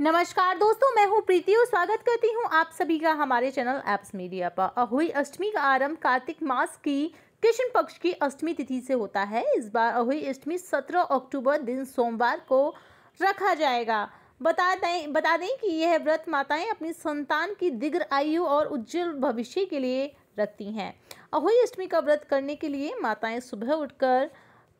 नमस्कार दोस्तों मैं हूं प्रीति और स्वागत करती हूं आप सभी का हमारे चैनल एप्स मीडिया पर अहोई अष्टमी का आरंभ कार्तिक मास की कृष्ण पक्ष की अष्टमी तिथि से होता है इस बार अहोई अष्टमी 17 अक्टूबर दिन सोमवार को रखा जाएगा बता दें बता दें कि यह व्रत माताएं अपनी संतान की दिग्र आयु और उज्जवल भविष्य के लिए रखती हैं अहोई अष्टमी का व्रत करने के लिए माताएं सुबह उठकर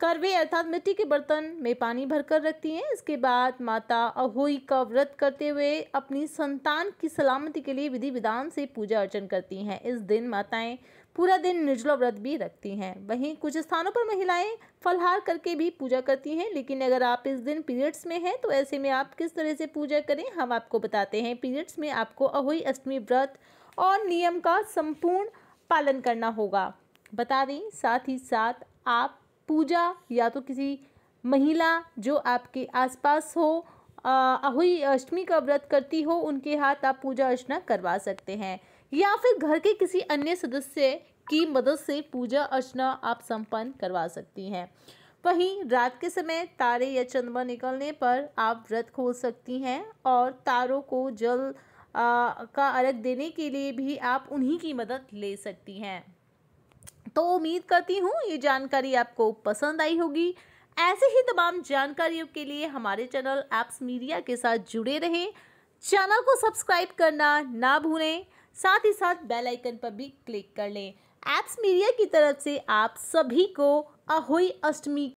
करवे अर्थात मिट्टी के बर्तन में पानी भरकर रखती हैं इसके बाद माता अहोई का व्रत करते हुए अपनी संतान की सलामती के लिए विधि विधान से पूजा अर्चन करती हैं इस दिन माताएं पूरा दिन निर्जला व्रत भी रखती हैं वहीं कुछ स्थानों पर महिलाएं फलहार करके भी पूजा करती हैं लेकिन अगर आप इस दिन पीरियड्स में हैं तो ऐसे में आप किस तरह से पूजा करें हम आपको बताते हैं पीरियड्स में आपको अहोई अष्टमी व्रत और नियम का संपूर्ण पालन करना होगा बता दें साथ ही साथ आप पूजा या तो किसी महिला जो आपके आसपास हो अहुई अष्टमी का व्रत करती हो उनके हाथ आप पूजा अर्चना करवा सकते हैं या फिर घर के किसी अन्य सदस्य की मदद से पूजा अर्चना आप संपन्न करवा सकती हैं वहीं रात के समय तारे या चंद्रमा निकलने पर आप व्रत खोल सकती हैं और तारों को जल आ, का अर्घ देने के लिए भी आप उन्हीं की मदद ले सकती हैं तो उम्मीद करती हूँ ये जानकारी आपको पसंद आई होगी ऐसे ही तमाम जानकारियों के लिए हमारे चैनल एप्स मीडिया के साथ जुड़े रहें चैनल को सब्सक्राइब करना ना भूलें साथ ही साथ बेल आइकन पर भी क्लिक कर लें एप्स मीडिया की तरफ से आप सभी को अहोई अष्टमी